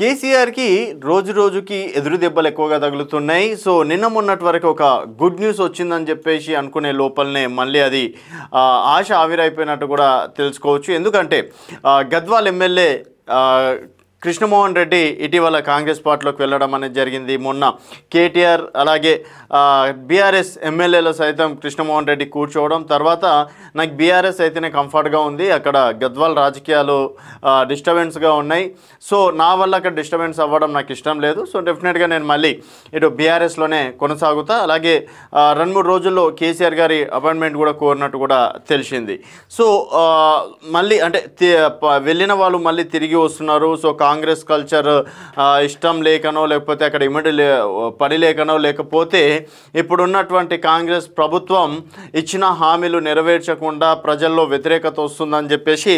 కేసీఆర్కి రోజు రోజుకి ఎదురు దెబ్బలు ఎక్కువగా తగులుతున్నాయి సో నిన్న మొన్నటి వరకు ఒక గుడ్ న్యూస్ వచ్చిందని చెప్పేసి అనుకునే లోపలనే మళ్ళీ అది ఆశ ఆవిరైపోయినట్టు కూడా తెలుసుకోవచ్చు ఎందుకంటే గద్వాల్ ఎమ్మెల్యే కృష్ణమోహన్ రెడ్డి ఇటీవల కాంగ్రెస్ పార్టీలోకి వెళ్ళడం అనేది జరిగింది మొన్న కేటీఆర్ అలాగే బీఆర్ఎస్ ఎమ్మెల్యేలో సైతం కృష్ణమోహన్ రెడ్డి కూర్చోవడం తర్వాత నాకు బీఆర్ఎస్ అయితేనే కంఫర్ట్గా ఉంది అక్కడ గద్వాల్ రాజకీయాలు డిస్టర్బెన్స్గా ఉన్నాయి సో నా వల్ల అక్కడ డిస్టర్బెన్స్ అవ్వడం నాకు ఇష్టం లేదు సో డెఫినెట్గా నేను మళ్ళీ ఇటు బీఆర్ఎస్లోనే కొనసాగుతా అలాగే రెండు మూడు రోజుల్లో కేసీఆర్ గారి అపాయింట్మెంట్ కూడా కోరినట్టు కూడా తెలిసింది సో మళ్ళీ అంటే వెళ్ళిన వాళ్ళు మళ్ళీ తిరిగి వస్తున్నారు సో కాంగ్రెస్ కల్చర్ ఇష్టం లేకనో లేకపోతే అక్కడ ఇమిడి పని లేకనో లేకపోతే ఇప్పుడున్నటువంటి కాంగ్రెస్ ప్రభుత్వం ఇచ్చిన హామీలు నెరవేర్చకుండా ప్రజల్లో వ్యతిరేకత వస్తుందని చెప్పేసి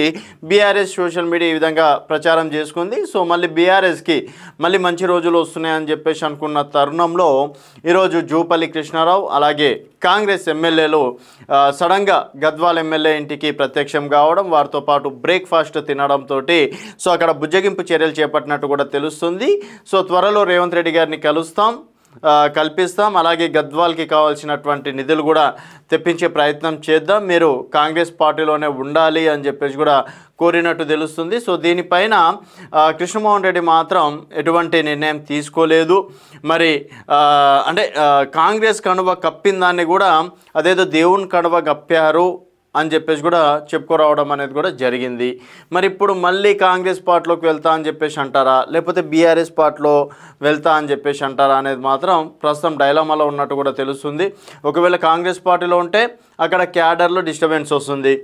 బీఆర్ఎస్ సోషల్ మీడియా ఈ విధంగా ప్రచారం చేసుకుంది సో మళ్ళీ బీఆర్ఎస్కి మళ్ళీ మంచి రోజులు వస్తున్నాయని చెప్పేసి అనుకున్న తరుణంలో ఈరోజు జూపల్లి కృష్ణారావు అలాగే కాంగ్రెస్ ఎమ్మెల్యేలు సడన్గా గద్వాల్ ఎమ్మెల్యే ఇంటికి ప్రత్యక్షం కావడం వారితో పాటు బ్రేక్ఫాస్ట్ తినడంతో సో అక్కడ బుజ్జగింపు చర్యలు చేపట్టినట్టు కూడా తెలుస్తుంది సో త్వరలో రేవంత్ రెడ్డి గారిని కలుస్తాం కల్పిస్తాం అలాగే గద్వాల్కి కావాల్సినటువంటి నిధులు కూడా తెప్పించే ప్రయత్నం చేద్దాం మీరు కాంగ్రెస్ పార్టీలోనే ఉండాలి అని చెప్పేసి కూడా కోరినట్టు తెలుస్తుంది సో దీనిపైన కృష్ణమోహన్ రెడ్డి మాత్రం ఎటువంటి నిర్ణయం తీసుకోలేదు మరి అంటే కాంగ్రెస్ కనువ కప్పిందాన్ని కూడా అదేదో దేవుని కణువ కప్పారు అని చెప్పేసి కూడా చెప్పుకోరావడం అనేది కూడా జరిగింది మరి ఇప్పుడు మళ్ళీ కాంగ్రెస్ పార్టీలోకి వెళ్తా అని చెప్పేసి అంటారా లేకపోతే బీఆర్ఎస్ పార్టీలో వెళ్తా అని చెప్పేసి అంటారా అనేది మాత్రం ప్రస్తుతం డైలామాలో ఉన్నట్టు కూడా తెలుస్తుంది ఒకవేళ కాంగ్రెస్ పార్టీలో ఉంటే అక్కడ క్యాడర్లో డిస్టర్బెన్స్ వస్తుంది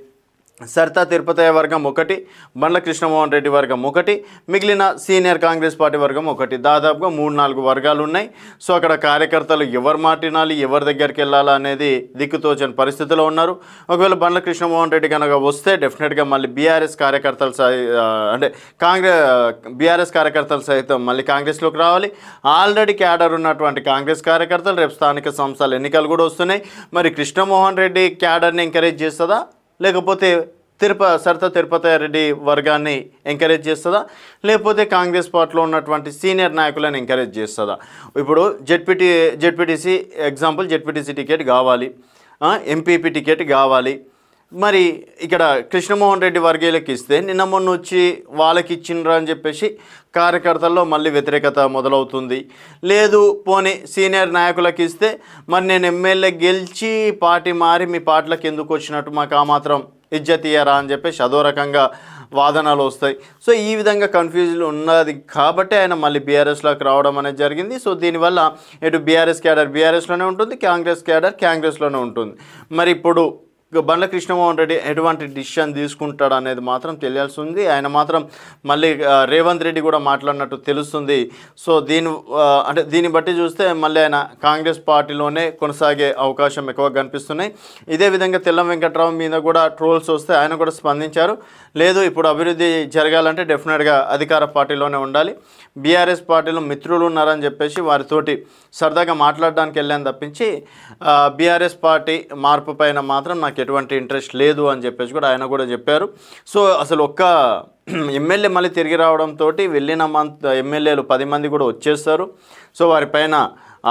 సరితా తిరుపతయ్య వర్గం ఒకటి బండ్ల కృష్ణమోహన్ రెడ్డి వర్గం ఒకటి మిగిలిన సీనియర్ కాంగ్రెస్ పార్టీ వర్గం ఒకటి దాదాపుగా మూడు నాలుగు వర్గాలు ఉన్నాయి సో అక్కడ కార్యకర్తలు ఎవరు మాటినాలి ఎవరి దగ్గరికి వెళ్ళాలా అనేది దిక్కుతోచని పరిస్థితిలో ఉన్నారు ఒకవేళ బండ్ల కృష్ణమోహన్ రెడ్డి కనుక వస్తే డెఫినెట్గా మళ్ళీ బీఆర్ఎస్ కార్యకర్తలు అంటే కాంగ్రెస్ బీఆర్ఎస్ కార్యకర్తలు సైతం మళ్ళీ కాంగ్రెస్లోకి రావాలి ఆల్రెడీ క్యాడర్ ఉన్నటువంటి కాంగ్రెస్ కార్యకర్తలు రేపు స్థానిక సంస్థల ఎన్నికలు కూడా వస్తున్నాయి మరి కృష్ణమోహన్ రెడ్డి క్యాడర్ని ఎంకరేజ్ చేస్తుందా లేకపోతే తిరుప సరిత తిరుపతి రెడ్డి వర్గాన్ని ఎంకరేజ్ చేస్తుందా లేకపోతే కాంగ్రెస్ పార్టీలో ఉన్నటువంటి సీనియర్ నాయకులను ఎంకరేజ్ చేస్తుందా ఇప్పుడు ZPT ZPTC example ZPTC ticket కావాలి ఎంపీపీ టికెట్ కావాలి మరి ఇక్కడ కృష్ణమోహన్ రెడ్డి వర్గీయులకు ఇస్తే నిన్న మొన్న వచ్చి వాళ్ళకి ఇచ్చిండ్రు అని చెప్పేసి కార్యకర్తల్లో మళ్ళీ వ్యతిరేకత మొదలవుతుంది లేదు పోనీ సీనియర్ నాయకులకు ఇస్తే మరి నేను ఎమ్మెల్యే గెలిచి పార్టీ మారి మీ పార్టీలకు ఎందుకు వచ్చినట్టు మాకు ఆ మాత్రం ఇజ్జతీయరా అని చెప్పేసి అదో రకంగా వాదనలు వస్తాయి సో ఈ విధంగా కన్ఫ్యూజన్ ఉన్నది కాబట్టి ఆయన మళ్ళీ బీఆర్ఎస్లోకి రావడం అనేది జరిగింది సో దీనివల్ల ఇటు బీఆర్ఎస్ క్యాడర్ బీఆర్ఎస్లోనే ఉంటుంది కాంగ్రెస్ క్యాడర్ కాంగ్రెస్లోనే ఉంటుంది మరి ఇప్పుడు బండ్ల కృష్ణమోహన్ రెడ్డి ఎటువంటి డిసిషన్ తీసుకుంటాడు అనేది మాత్రం తెలియాల్సి ఉంది ఆయన మాత్రం మళ్ళీ రేవంత్ రెడ్డి కూడా మాట్లాడినట్టు తెలుస్తుంది సో దీని అంటే దీన్ని బట్టి చూస్తే మళ్ళీ ఆయన కాంగ్రెస్ పార్టీలోనే కొనసాగే అవకాశం ఎక్కువగా కనిపిస్తున్నాయి ఇదే విధంగా తెల్లం వెంకట్రావు మీద కూడా ట్రోల్స్ వస్తే ఆయన కూడా స్పందించారు లేదు ఇప్పుడు అభివృద్ధి జరగాలంటే డెఫినెట్గా అధికార పార్టీలోనే ఉండాలి బీఆర్ఎస్ పార్టీలో మిత్రులు ఉన్నారని చెప్పేసి వారితోటి సరదాగా మాట్లాడడానికి వెళ్ళాను తప్పించి బీఆర్ఎస్ పార్టీ మార్పు పైన మాత్రం నాకు నాకు ఎటువంటి ఇంట్రెస్ట్ లేదు అని చెప్పేసి కూడా ఆయన కూడా చెప్పారు సో అసలు ఒక్క ఎమ్మెల్యే మళ్ళీ తిరిగి రావడంతో వెళ్ళిన మంత్ ఎమ్మెల్యేలు పది మంది కూడా వచ్చేస్తారు సో వారిపైన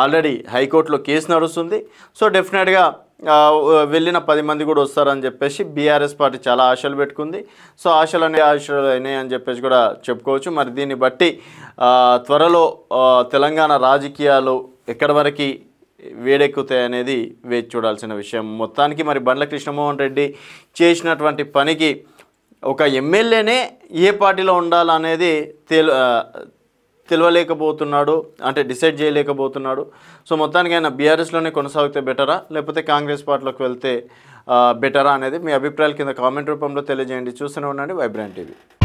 ఆల్రెడీ హైకోర్టులో కేసు నడుస్తుంది సో డెఫినెట్గా వెళ్ళిన పది మంది కూడా వస్తారని చెప్పేసి బీఆర్ఎస్ పార్టీ చాలా ఆశలు పెట్టుకుంది సో ఆశలు అనే ఆశలు అయినాయి అని చెప్పేసి కూడా చెప్పుకోవచ్చు మరి దీన్ని బట్టి త్వరలో తెలంగాణ రాజకీయాలు ఎక్కడి వరకు వేడెక్కుతాయనేది వేచి చూడాల్సిన విషయం మొత్తానికి మరి బండ్ల కృష్ణమోహన్ రెడ్డి చేసినటువంటి పనికి ఒక ఎమ్మెల్యేనే ఏ పార్టీలో ఉండాలనేది తెలు తెలవలేకపోతున్నాడు అంటే డిసైడ్ చేయలేకపోతున్నాడు సో మొత్తానికి ఆయన బీఆర్ఎస్లోనే కొనసాగితే బెటరా లేకపోతే కాంగ్రెస్ పార్టీలోకి వెళ్తే బెటరా అనేది మీ అభిప్రాయాల కింద కామెంట్ రూపంలో తెలియజేయండి చూస్తూనే ఉండండి వైబ్రాంట్ టీవీ